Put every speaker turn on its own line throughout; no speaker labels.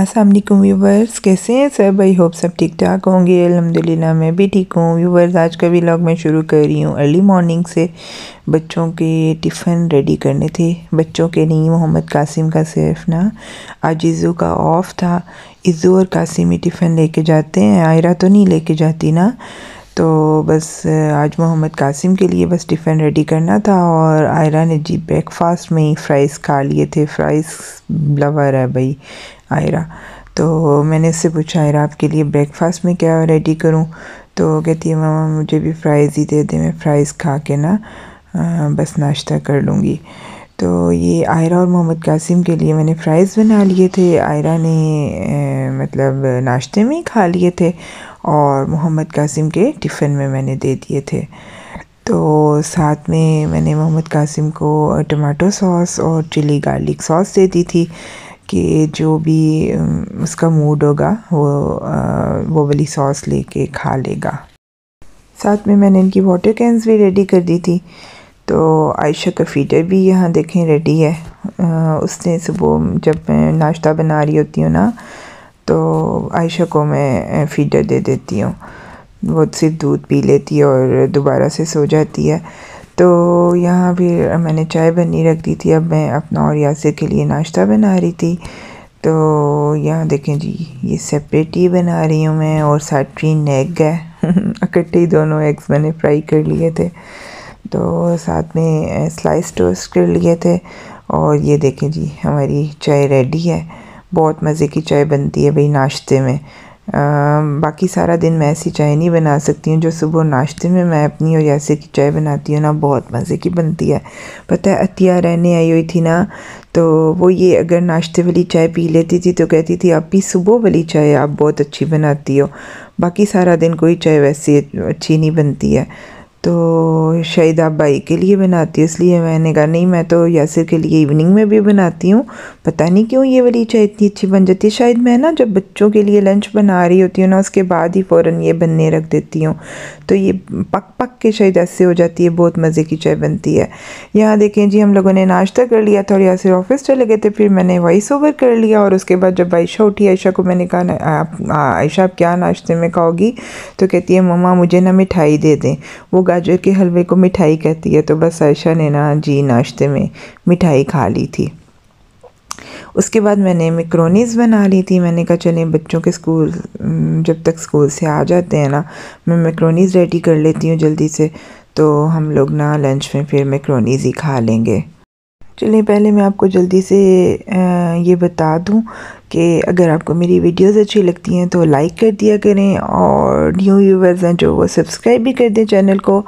Aslam viewers कैसे हैं सब आई होप सब ठीक ठाक होंगे अलहमदिल्ला मैं भी ठीक हूँ व्यूवर्स आज का भी लॉग मैं शुरू कर रही हूँ अर्ली मॉर्निंग से बच्चों के टिफ़िन रेडी करने थे बच्चों के नहीं मोहम्मद कासिम का सिर्फ ना आज इज़ू का ऑफ़ था इज़ू और कासिम ही टिफ़िन लेके जाते हैं आयरा तो नहीं लेके जाती ना तो बस आज मोहम्मद कासिम के लिए बस टिफ़िन रेडी करना था और आयरा ने जी ब्रेकफास्ट में ही फ्राइज़ खा लिए थे फ्राइज़ लवर है भाई आयरा तो मैंने उससे पूछा आयरा आपके लिए ब्रेकफास्ट में क्या रेडी करूं तो कहती है मामा मुझे भी फ्राइज़ ही दे दे मैं फ़्राइज़ खा के ना बस नाश्ता कर लूँगी तो ये आयरा और मोहम्मद कासिम के लिए मैंने फ़्राइज़ बना लिए थे आयरा ने ए, मतलब नाश्ते में ही खा लिए थे और मोहम्मद कासिम के टिफ़िन में मैंने दे दिए थे तो साथ में मैंने मोहम्मद कासिम को टमाटो सॉस और चिली गार्लिक सॉस दे दी थी कि जो भी उसका मूड होगा वो वो वाली सॉस लेके खा लेगा साथ में मैंने इनकी वाटर कैंस भी रेडी कर दी थी तो आयशा का फीडर भी यहाँ देखें रेडी है उसने सुबह जब मैं नाश्ता बना रही होती हूँ ना तो आयशा को मैं फीडर दे देती हूँ वो सिर्फ दूध पी लेती है और दोबारा से सो जाती है तो यहाँ फिर मैंने चाय बनी रख दी थी अब मैं अपना और यासिर के लिए नाश्ता बना रही थी तो यहाँ देखें जी ये सेपरेट ही बना रही हूँ मैं और साट्रीन एग है इकट्ठे दोनों एग्स मैंने फ्राई कर लिए थे तो साथ में स्लाइस टोस्ट कर लिए थे और ये देखें जी हमारी चाय रेडी है बहुत मज़े की चाय बनती है भाई नाश्ते में बाकी सारा दिन मैं ऐसी चाय नहीं बना सकती हूँ जो सुबह नाश्ते में मैं अपनी और ऐसे की चाय बनाती हूँ ना बहुत मज़े की बनती है पता है अतिया रहने आई हुई थी ना तो वो ये अगर नाश्ते वाली चाय पी लेती थी तो कहती थी आप भी सुबह वाली चाय आप बहुत अच्छी बनाती हो बाकी सारा दिन कोई चाय वैसी अच्छी नहीं बनती है तो शायद आप भाई के लिए बनाती हूँ इसलिए मैंने कहा नहीं मैं तो यासिर के लिए इवनिंग में भी बनाती हूँ पता नहीं क्यों ये वाली चाय इतनी अच्छी बन जाती है शायद मैं ना जब बच्चों के लिए लंच बना रही होती हूँ ना उसके बाद ही फ़ौरन ये बनने रख देती हूँ तो ये पक पक के शायद ऐसे हो जाती है बहुत मज़े की चाय बनती है यहाँ देखें जी हम लोगों ने नाश्ता कर लिया था और यासिर ऑफिस चले गए थे फिर मैंने वॉइस ओवर कर लिया और उसके बाद जब आयशा उठी आयशा को मैंने कहा आप आयशा आप क्या नाश्ते में खाओगी तो कहती है ममा मुझे ना मिठाई दे दें वो गाजर के हलवे को मिठाई कहती है तो बस आयशा ने ना जी नाश्ते में मिठाई खा ली थी उसके बाद मैंने मिक्रोनीज़ बना ली थी मैंने कहा चलें बच्चों के स्कूल जब तक स्कूल से आ जाते हैं ना मैं मिक्रोनीज़ रेडी कर लेती हूँ जल्दी से तो हम लोग ना लंच में फिर मैक्रोनीज़ ही खा लेंगे चलिए पहले मैं आपको जल्दी से ये बता दूं कि अगर आपको मेरी वीडियोस अच्छी लगती हैं तो लाइक कर दिया करें और न्यू व्यूवर्स हैं जो तो वो सब्सक्राइब भी कर दें चैनल को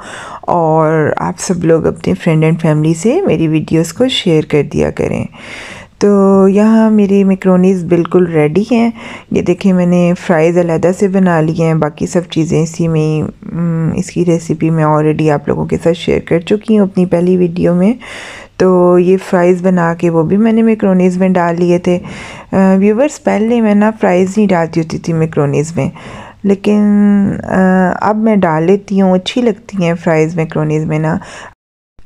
और आप सब लोग अपने फ्रेंड एंड फैमिली से मेरी वीडियोस को शेयर कर दिया करें तो यहाँ मेरी मेकरोनीज़ बिल्कुल रेडी हैं ये देखिए मैंने फ्राइज़ अलहदा से बना लिए हैं बाकी सब चीज़ें इसी में इसकी रेसिपी मैं ऑलरेडी आप लोगों के साथ शेयर कर चुकी हूँ अपनी पहली वीडियो में तो ये फ्राइज़ बना के वो भी मैंने मेकरोनीज़ में डाल लिए थे व्यूवर्स पहले मैं ना फ्राइज़ नहीं डालती होती थी मेकरोनीज़ में लेकिन आ, अब मैं डाल लेती हूँ अच्छी लगती हैं फ्राइज़ मेकरोनीज़ में ना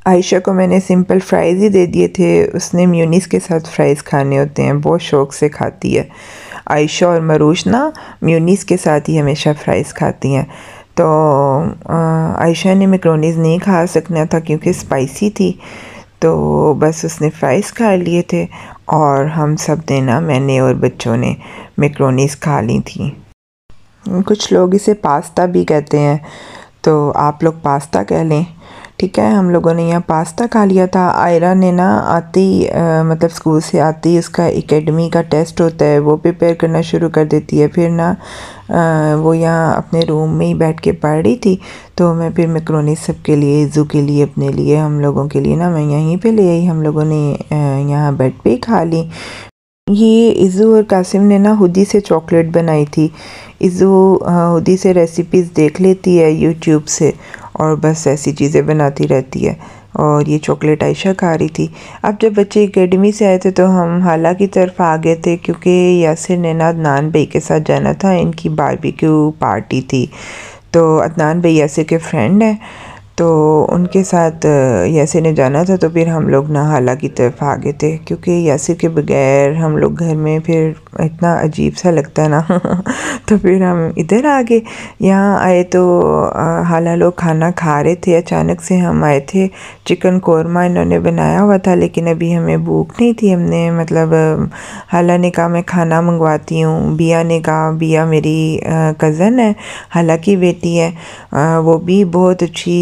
आयशा को मैंने सिंपल फ्राइज़ ही दे दिए थे उसने म्यूनिस के साथ फ्राइज़ खाने होते हैं बहुत शौक से खाती है आयशा और मरूश ना म्यूनिस के साथ ही हमेशा फ्राइज़ खाती हैं तो आयशा ने मैक्रोनीज़ नहीं खा सकना था क्योंकि स्पाइसी थी तो बस उसने फ्राइज़ खा लिए थे और हम सब ने ना मैंने और बच्चों ने मेकरोनीस खा ली थी कुछ लोग इसे पास्ता भी कहते हैं तो आप लोग पास्ता कह लें ठीक है हम लोगों ने यहाँ पास्ता खा लिया था आयरा ने ना आती आ, मतलब स्कूल से आती उसका एकेडमी का टेस्ट होता है वो प्रिपेयर करना शुरू कर देती है फिर ना आ, वो यहाँ अपने रूम में ही बैठ के पढ़ रही थी तो मैं फिर मैक्रोनी सब के लिए जू के लिए अपने लिए हम लोगों के लिए ना मैं यहीं पर ले आई हम लोगों ने यहाँ बेड पर ही खा ली ये इज़ू और कासिम ने ना हुदी से चॉकलेट बनाई थी इज़ू हुदी से रेसिपीज़ देख लेती है यूट्यूब से और बस ऐसी चीज़ें बनाती रहती है और ये चॉकलेट आयशा खा रही थी अब जब बच्चे एकेडमी से आए थे तो हम हाला की तरफ आ गए थे क्योंकि यासिर ने ना अदनान भाई के साथ जाना था इनकी बारबेक्यू पार्टी थी तो अदनान भाई यासिर के फ्रेंड हैं तो उनके साथ यासिर ने जाना था तो फिर हम लोग नाहाला की तरफ आ गए थे क्योंकि यासी के बगैर हम लोग घर में फिर इतना अजीब सा लगता है ना तो फिर हम इधर आ गए यहाँ आए तो हाला लोग खाना खा रहे थे अचानक से हम आए थे चिकन कौरमा इन्होंने बनाया हुआ था लेकिन अभी हमें भूख नहीं थी हमने मतलब हाला ने कहा मैं खाना मंगवाती हूँ बिया ने कहा बिया मेरी कज़न है हाला की बेटी है वो भी बहुत अच्छी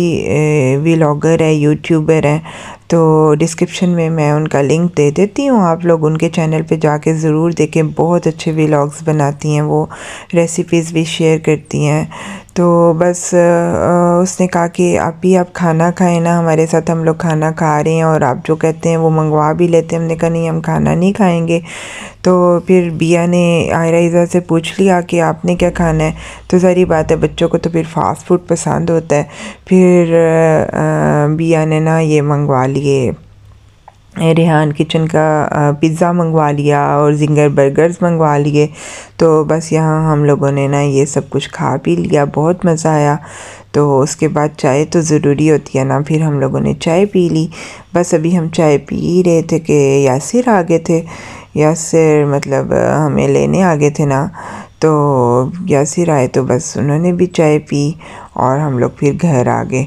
vlogere, youtubere तो डिस्क्रिप्शन में मैं उनका लिंक दे देती हूँ आप लोग उनके चैनल पे जाके ज़रूर देखें बहुत अच्छे व्लॉग्स बनाती हैं वो रेसिपीज़ भी शेयर करती हैं तो बस उसने कहा कि आप ही आप खाना खाएं ना हमारे साथ हम लोग खाना खा रहे हैं और आप जो कहते हैं वो मंगवा भी लेते हैं हमने कहा नहीं हम खाना नहीं खाएँगे तो फिर बिया ने आयराइजा से पूछ लिया कि आपने क्या खाना है तो सारी बात है बच्चों को तो फिर फास्ट फूड पसंद होता है फिर बिया ने ना ये मंगवा लिए रेहान किचन का पिज़्ज़ा मंगवा लिया और जिंगर बर्गर्स मंगवा लिए तो बस यहाँ हम लोगों ने ना ये सब कुछ खा पी लिया बहुत मज़ा आया तो उसके बाद चाय तो ज़रूरी होती है ना फिर हम लोगों ने चाय पी ली बस अभी हम चाय पी रहे थे कि यासिर आ गए थे यासिर मतलब हमें लेने आ गए थे ना तो यासिर आए तो बस उन्होंने भी चाय पी और हम लोग फिर घर आ गए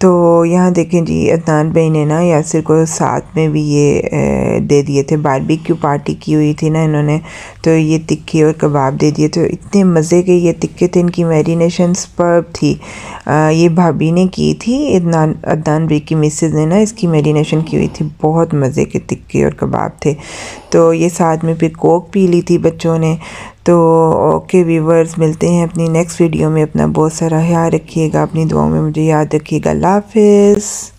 तो यहाँ देखें जी अदनान भाई ने ना यासिर को साथ में भी ये दे दिए थे बारबेक्यू पार्टी की हुई थी ना इन्होंने तो ये तिक्के और कबाब दे दिए तो इतने मज़े के ये तिक्के थे इनकी मैरिनेशन स्पर्ब थी आ, ये भाभी ने की थी अदनान अदनान भाई की मिसेज ने ना इसकी मैरिनेशन की हुई थी बहुत मज़े के तिक्के और कबाब थे तो ये साथ में फिर कोक पी ली थी बच्चों ने तो ओके व्यूवर्स मिलते हैं अपनी नेक्स्ट वीडियो में अपना बहुत सारा ख्याल रखिएगा अपनी दुआओं में मुझे याद रखिएगा अल्लाह हाफिज़